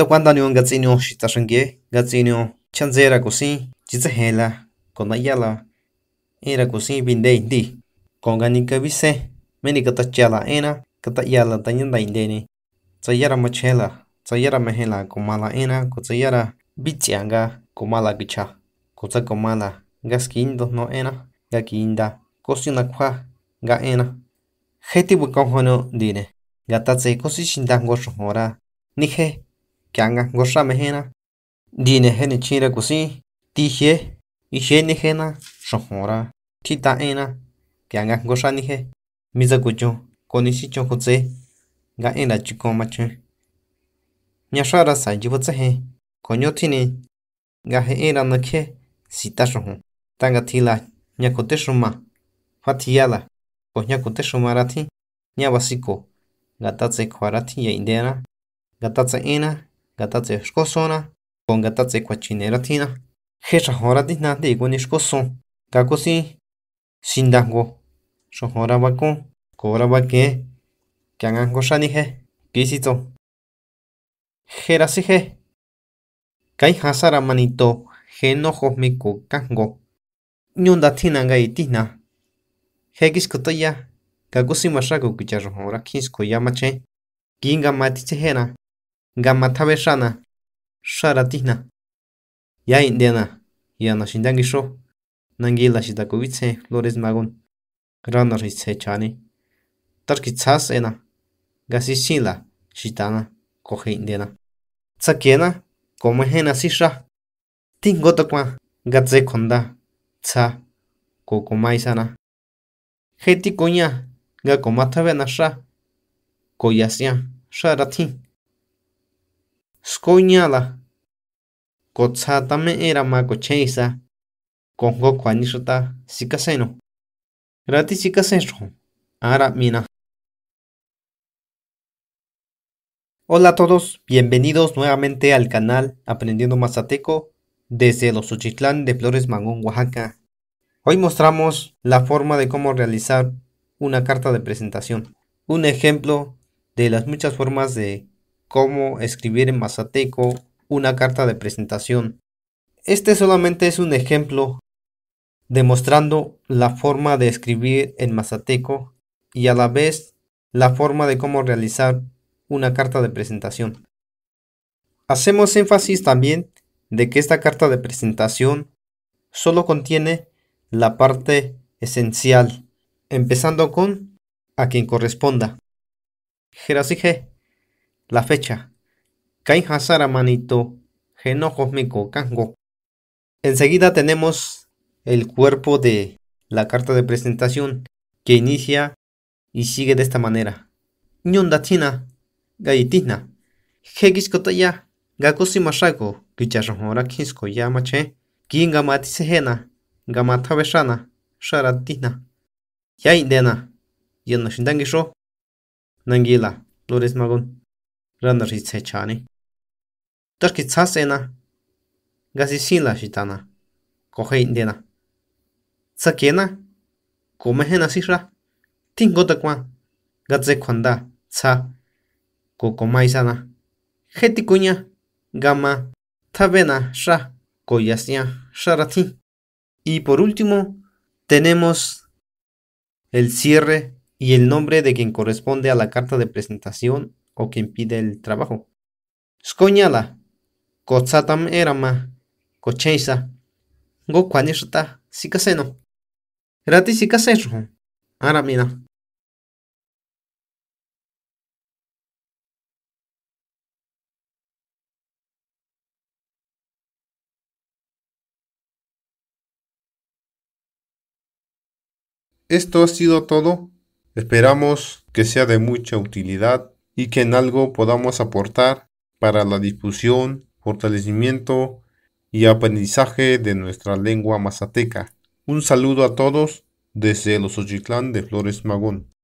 ta kwanda ni ga tsini shi ta shange ga tsini chanze ra ko si ji tsa hela ko na yala era ko si bin dei di ko ga ni ka bi se me ni ka ta chala ena ka ta yala ta nyin dai de ni tsa yara ma chela tsa yara ma hela ko mala ena ko tsa yara bi changa ko mala gicha ko tsa ko mala ga skindo no ena ga kinda ko si na kwa ga ena heti bu ko hono dine ga ta tse ko si shinda ngo shora ni he kianga ngosha mehena dine hene chira kusi tije ijene hena shohora chita ena kianga ngosha nije miza kucho konisi chokotse nga ena chikoma chu nyashara sa jibotse he konyo tine nga he ena nakhe sita shohon tanga tila nyakote shuma fatiyala ko nyakote shuma rati nyabasiko ngatatse kwarati ya indena ngatatse ena квачине ратина. Хеша хора gatace shkosona, con си kwachineratina, шо хора na de igoni shkoso, kako si, shindango, shohora bako, kora хе, кай хасара he, kisito. Jera si he, kai hasara manito, genojos хе kukango, nyunda tinanga itina, hekis kotoya, kako si mashako kucharohora kinsko yamache, kinga matichehera, gamma thabe shana shara tihna ya indena ya na shindangi sho nangi la shida ko vitse lores magon grana ri se chani tar ki chas ena gasi shila shitana ko indena tsakena komo he na sisha tingo to kwa gatze khonda heti koña ga ko na sha ko yasya sha era ma kongo sikaseno ara Hola a todos, bienvenidos nuevamente al canal Aprendiendo Mazateco desde los Ochitlán de Flores Magón, Oaxaca. Hoy mostramos la forma de cómo realizar una carta de presentación, un ejemplo de las muchas formas de cómo escribir en mazateco una carta de presentación. Este solamente es un ejemplo demostrando la forma de escribir en mazateco y a la vez la forma de cómo realizar una carta de presentación. Hacemos énfasis también de que esta carta de presentación solo contiene la parte esencial, empezando con a quien corresponda. Jerasige la fecha. Kai Hazara Manito, Geno Cósmico, Enseguida tenemos el cuerpo de la carta de presentación que inicia y sigue de esta manera. Nyondatina, Gallitina, Hegiskotaya, Gakosi Mashako, Kichashonora Kinsko Yamache, Kingamati Gamata Beshana, Sharatina, Yaindena, Yanoshindangisho, Nangila, Flores Magón rana ritse chani. Tashki gasi shitana, coge indena. Tsakena, comejena sisra, tingota kwan, gatse kwanda, tsa, kokomaisana. geti Gamma gama, tabena, sha, koyasnia, sharati. Y por último, tenemos el cierre y el nombre de quien corresponde a la carta de presentación o que impide el trabajo. Skoñala, kotsatam erama, Cocheisa, go kuanishta, sikaseno. Rati Ahora mira. Esto ha sido todo. Esperamos que sea de mucha utilidad y que en algo podamos aportar para la difusión, fortalecimiento y aprendizaje de nuestra lengua mazateca. Un saludo a todos desde los Osochitlán de Flores Magón.